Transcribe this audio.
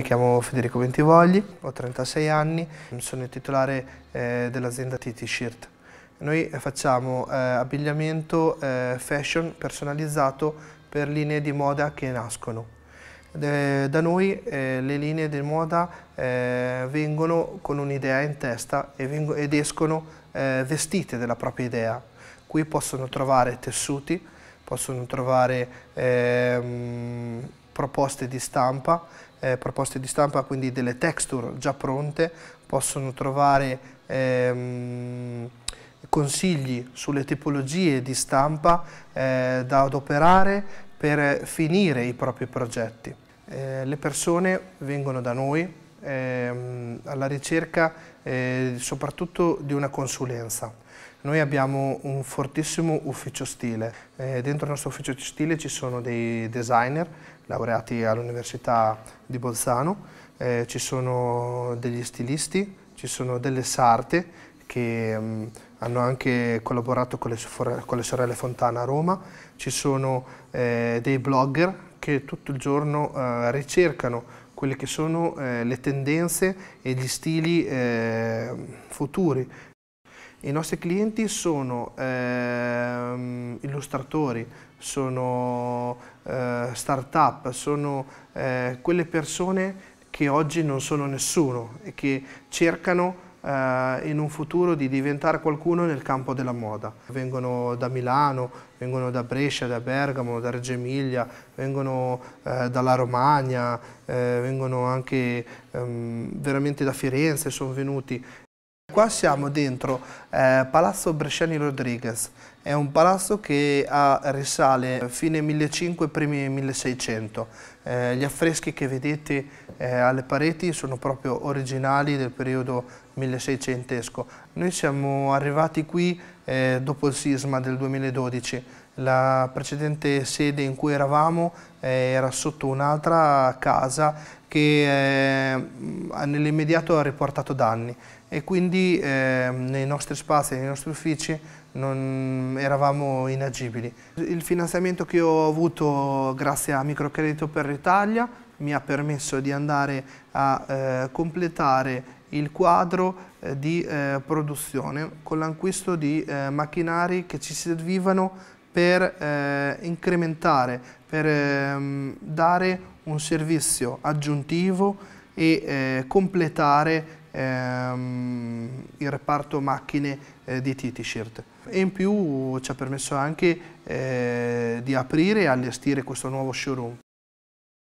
mi chiamo Federico Bentivogli, ho 36 anni, sono il titolare eh, dell'azienda Titi Shirt. Noi eh, facciamo eh, abbigliamento eh, fashion personalizzato per linee di moda che nascono. Eh, da noi eh, le linee di moda vengono con un'idea in testa ed escono vestite della propria idea. Qui possono trovare tessuti, possono trovare ehm, proposte di stampa, eh, proposte di stampa quindi delle texture già pronte, possono trovare ehm, consigli sulle tipologie di stampa eh, da adoperare per finire i propri progetti. Eh, le persone vengono da noi ehm, alla ricerca eh, soprattutto di una consulenza. Noi abbiamo un fortissimo ufficio stile, eh, dentro il nostro ufficio stile ci sono dei designer laureati all'Università di Bolzano, eh, ci sono degli stilisti, ci sono delle sarte che mh, mm, hanno anche collaborato con le, con le, sorelle Fontana a Roma, ci sono eh, dei blogger che tutto il giorno eh, ricercano quelle che sono eh, le tendenze e gli stili eh, futuri. I nostri clienti sono eh, illustratori, sono eh, start-up, sono eh, quelle persone che oggi non sono nessuno e che cercano eh, in un futuro di diventare qualcuno nel campo della moda. Vengono da Milano, vengono da Brescia, da Bergamo, da Reggio Emilia, vengono eh, dalla Romagna, eh, vengono anche ehm, veramente da Firenze, sono venuti. Qua siamo dentro eh, Palazzo Bresciani Rodriguez, è un palazzo che ha, risale fine 1500 primi 1600. Eh, gli affreschi che vedete eh, alle pareti sono proprio originali del periodo 1600esco. Noi siamo arrivati qui eh, dopo il sisma del 2012. La precedente sede in cui eravamo eh, era sotto un'altra casa che eh, nell'immediato ha riportato danni e quindi eh, nei nostri spazi, nei nostri uffici non eravamo inagibili. Il finanziamento che ho avuto grazie a Microcredito per l'Italia mi ha permesso di andare a eh, completare il quadro eh, di eh, produzione con l'acquisto di eh, macchinari che ci servivano per eh, incrementare, per ehm, dare un servizio aggiuntivo e eh, completare ehm, il reparto macchine eh, di T-Shirt. e in più ci ha permesso anche eh, di aprire e allestire questo nuovo showroom.